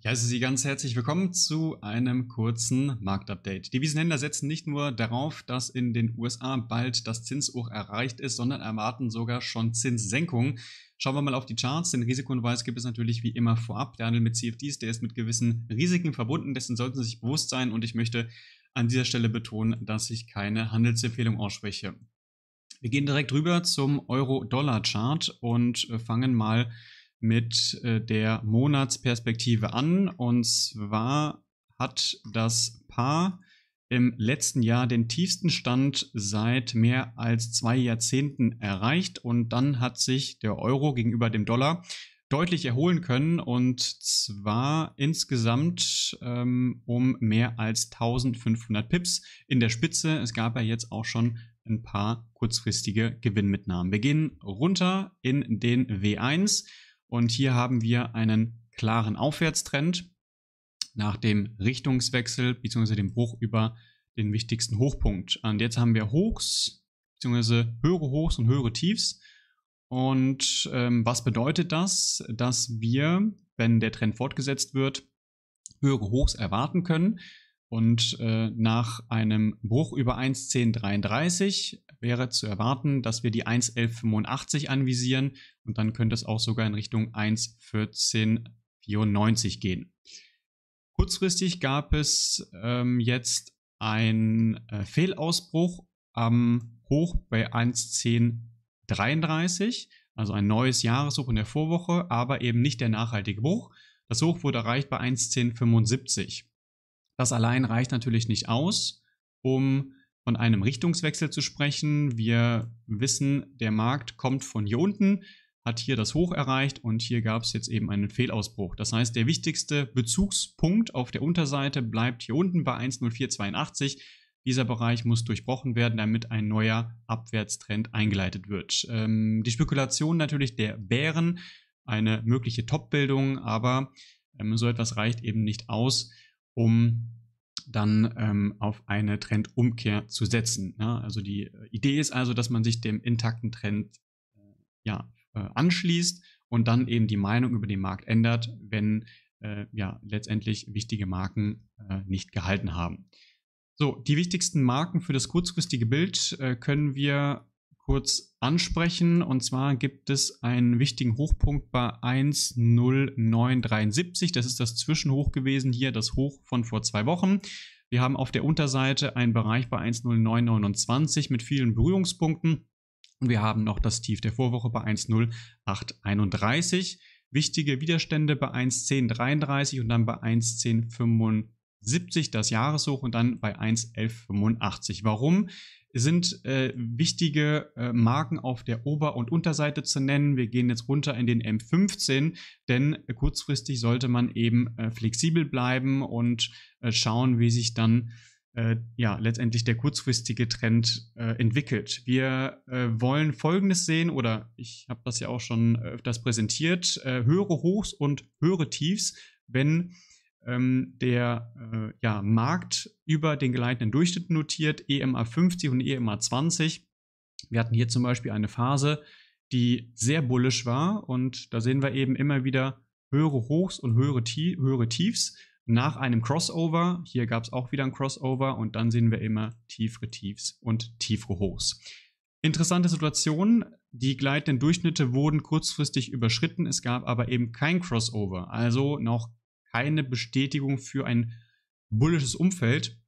Ich heiße Sie ganz herzlich willkommen zu einem kurzen Marktupdate. Die Wiesenhändler setzen nicht nur darauf, dass in den USA bald das Zinshoch erreicht ist, sondern erwarten sogar schon Zinssenkungen. Schauen wir mal auf die Charts. Den Risikohinweis gibt es natürlich wie immer vorab. Der Handel mit CFDs, der ist mit gewissen Risiken verbunden. Dessen sollten Sie sich bewusst sein. Und ich möchte an dieser Stelle betonen, dass ich keine Handelsempfehlung ausspreche. Wir gehen direkt rüber zum Euro-Dollar-Chart und äh, fangen mal an mit äh, der Monatsperspektive an. Und zwar hat das Paar im letzten Jahr den tiefsten Stand seit mehr als zwei Jahrzehnten erreicht und dann hat sich der Euro gegenüber dem Dollar deutlich erholen können und zwar insgesamt ähm, um mehr als 1500 Pips in der Spitze. Es gab ja jetzt auch schon ein paar kurzfristige Gewinnmitnahmen. Wir gehen runter in den W1. Und hier haben wir einen klaren Aufwärtstrend nach dem Richtungswechsel bzw. dem Bruch über den wichtigsten Hochpunkt. Und jetzt haben wir Hochs bzw. höhere Hochs und höhere Tiefs. Und ähm, was bedeutet das? Dass wir, wenn der Trend fortgesetzt wird, höhere Hochs erwarten können. Und äh, nach einem Bruch über 1.10.33 wäre zu erwarten, dass wir die 1.11.85 anvisieren und dann könnte es auch sogar in Richtung 1.14.94 gehen. Kurzfristig gab es ähm, jetzt einen äh, Fehlausbruch am Hoch bei 1.10.33, also ein neues Jahreshoch in der Vorwoche, aber eben nicht der nachhaltige Bruch. Das Hoch wurde erreicht bei 1.10.75. Das allein reicht natürlich nicht aus, um von einem Richtungswechsel zu sprechen. Wir wissen, der Markt kommt von hier unten, hat hier das Hoch erreicht und hier gab es jetzt eben einen Fehlausbruch. Das heißt, der wichtigste Bezugspunkt auf der Unterseite bleibt hier unten bei 10482. Dieser Bereich muss durchbrochen werden, damit ein neuer Abwärtstrend eingeleitet wird. Ähm, die Spekulation natürlich der Bären, eine mögliche Top-Bildung, aber ähm, so etwas reicht eben nicht aus, um dann ähm, auf eine Trendumkehr zu setzen. Ja, ne? also die äh, Idee ist also, dass man sich dem intakten Trend äh, ja, äh, anschließt und dann eben die Meinung über den Markt ändert, wenn äh, ja, letztendlich wichtige Marken äh, nicht gehalten haben. So, die wichtigsten Marken für das kurzfristige Bild äh, können wir kurz ansprechen. Und zwar gibt es einen wichtigen Hochpunkt bei 10973. Das ist das Zwischenhoch gewesen hier, das Hoch von vor zwei Wochen. Wir haben auf der Unterseite einen Bereich bei 10929 mit vielen Berührungspunkten. Und wir haben noch das Tief der Vorwoche bei 10831. Wichtige Widerstände bei 11033 und dann bei 11045. 70 das Jahreshoch und dann bei 1,1185. Warum? Sind äh, wichtige äh, Marken auf der Ober- und Unterseite zu nennen. Wir gehen jetzt runter in den M15, denn kurzfristig sollte man eben äh, flexibel bleiben und äh, schauen, wie sich dann äh, ja, letztendlich der kurzfristige Trend äh, entwickelt. Wir äh, wollen Folgendes sehen, oder ich habe das ja auch schon äh, öfters präsentiert, äh, höhere Hochs und höhere Tiefs, wenn ähm, der äh, ja, Markt über den gleitenden Durchschnitt notiert, EMA 50 und EMA 20. Wir hatten hier zum Beispiel eine Phase, die sehr bullisch war und da sehen wir eben immer wieder höhere Hochs und höhere, Tie höhere Tiefs. Nach einem Crossover, hier gab es auch wieder ein Crossover und dann sehen wir immer tiefere Tiefs und tiefere Hochs. Interessante Situation, die gleitenden Durchschnitte wurden kurzfristig überschritten, es gab aber eben kein Crossover, also noch keine Bestätigung für ein bullisches Umfeld.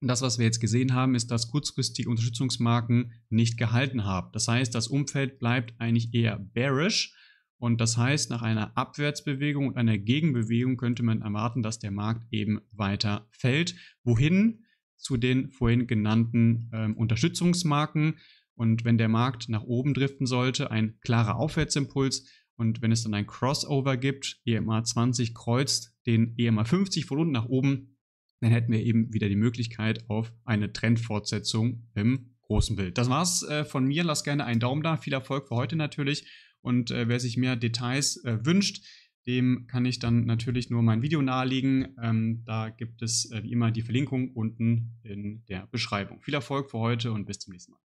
das, was wir jetzt gesehen haben, ist, dass kurzfristig Unterstützungsmarken nicht gehalten haben. Das heißt, das Umfeld bleibt eigentlich eher bearish. Und das heißt, nach einer Abwärtsbewegung und einer Gegenbewegung könnte man erwarten, dass der Markt eben weiter fällt. Wohin? Zu den vorhin genannten äh, Unterstützungsmarken. Und wenn der Markt nach oben driften sollte, ein klarer Aufwärtsimpuls. Und wenn es dann ein Crossover gibt, EMA 20 kreuzt den EMA 50 von unten nach oben, dann hätten wir eben wieder die Möglichkeit auf eine Trendfortsetzung im großen Bild. Das war's äh, von mir. Lasst gerne einen Daumen da. Viel Erfolg für heute natürlich. Und äh, wer sich mehr Details äh, wünscht, dem kann ich dann natürlich nur mein Video nahelegen. Ähm, da gibt es äh, wie immer die Verlinkung unten in der Beschreibung. Viel Erfolg für heute und bis zum nächsten Mal.